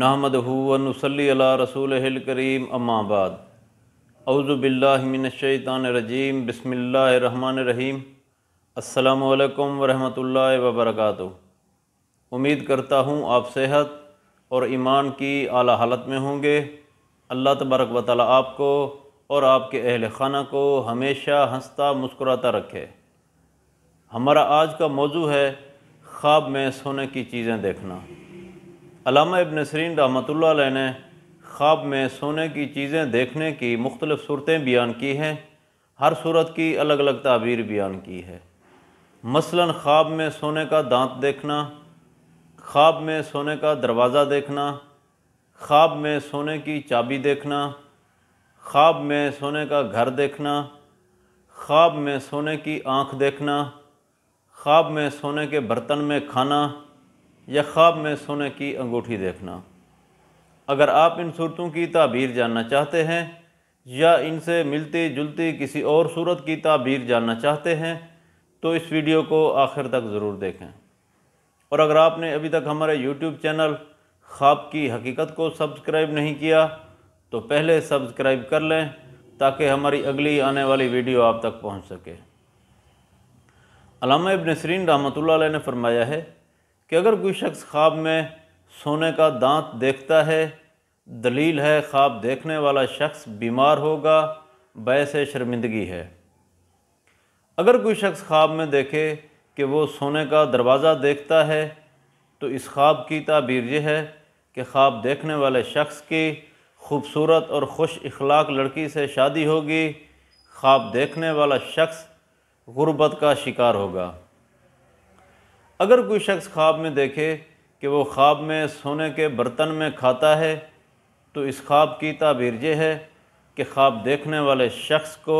नहमद हुसली अला रसूल करीम अम्माबाद अउज़बिल्लिमिनशैतानरजीम बसमीम अल्लाम वरहमल वबरक उम्मीद करता हूँ आप सेहत और ईमान की आला हालत में होंगे अल्लाह तबरक व आपको और आपके अहल खाना को हमेशा हंसता मुस्कुराता रखे हमारा आज का मौजू है ख्वाब में सोने की चीज़ें देखना अलामा इबन सरीन रहमत ने ख्वाब में सोने की चीज़ें देखने की मुख्तलिफ़ सूरतें बयान की हैं हर सूरत की अलग अलग तबीर बयान की है मसलन ख्वाब में सोने का दांत देखना ख्वाब में सोने का दरवाज़ा देखना ख्वाब में सोने की चाबी देखना ख्वाब में सोने का घर देखना ख्वाब में सोने की आँख देखना ख्वाब में सोने के बर्तन में खाना या ख्वाब में सोने की अंगूठी देखना अगर आप इन सूरतों की ताबीर जानना चाहते हैं या इनसे मिलती जुलती किसी और सूरत की ताबीर जानना चाहते हैं तो इस वीडियो को आखिर तक ज़रूर देखें और अगर आपने अभी तक हमारे यूट्यूब चैनल ख्वाब की हकीकत को सब्सक्राइब नहीं किया तो पहले सब्सक्राइब कर लें ताकि हमारी अगली आने वाली वीडियो आप तक पहुंच सके अलामा इबन सरीन रहमत ने फरमाया है कि अगर कोई शख्स ख्वाब में सोने का दांत देखता है दलील है ख्वाब देखने वाला शख्स बीमार होगा बैस शर्मिंदगी है अगर कोई शख्स ख्वाब में देखे कि वो सोने का दरवाज़ा देखता है तो इस ख्वाब की ताबीर यह है कि ख्वाब देखने वाले शख्स की खूबसूरत और खुश इखलाक लड़की से शादी होगी ख्वाब देखने वाला शख्स गुर्बत का शिकार होगा अगर कोई शख्स ख्वाब में देखे कि वो ख्वाब में सोने के बर्तन में खाता है तो इस ख्वाब की ताबीर यह है कि ख्वाब देखने वाले शख्स को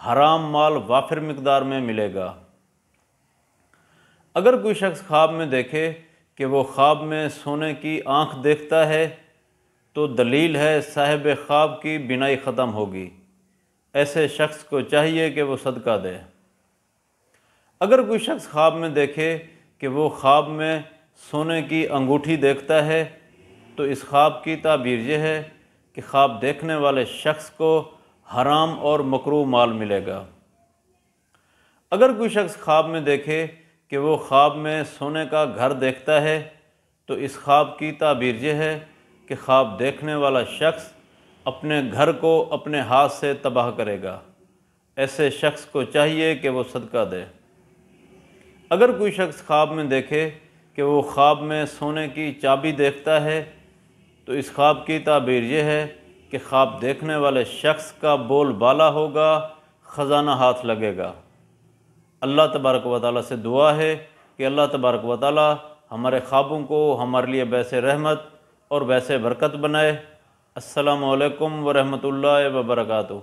हराम माल वाफिर मकदार में मिलेगा अगर कोई शख्स ख्वाब में देखे कि वो ख्वाब में सोने की आँख देखता है तो दलील है साहेब ख्वाब की बिनाई ख़त्म होगी ऐसे शख्स को चाहिए कि वो सदका दे अगर कोई शख्स ख्वाब में देखे कि वो ख्वाब में सोने की अंगूठी देखता है तो इस ख्वाब की ताबीर यह है कि ख्वाब देखने वाले शख्स को हराम और मकरू माल मिलेगा अगर कोई शख्स ख्वाब में देखे कि वो ख्वाब में सोने का घर देखता है तो इस ख्वाब की ताबीर यह है कि ख्वाब देखने वाला शख्स अपने घर को अपने हाथ से तबाह करेगा ऐसे शख्स को चाहिए कि वो सदका दे अगर कोई शख्स ख्वाब में देखे कि वो ख्वाब में सोने की चाबी देखता है तो इस ख्वाब की ताबीर यह है कि ख्वाब देखने वाले शख्स का बोल बाला होगा ख़जाना हाथ लगेगा अल्लाह तबारक व ताली से दुआ है कि अल्लाह तबारक व हमारे ख्वाबों को हमारे लिए वैसे रहमत और वैसे बरकत बनाए असलकम वरहमल वबरकू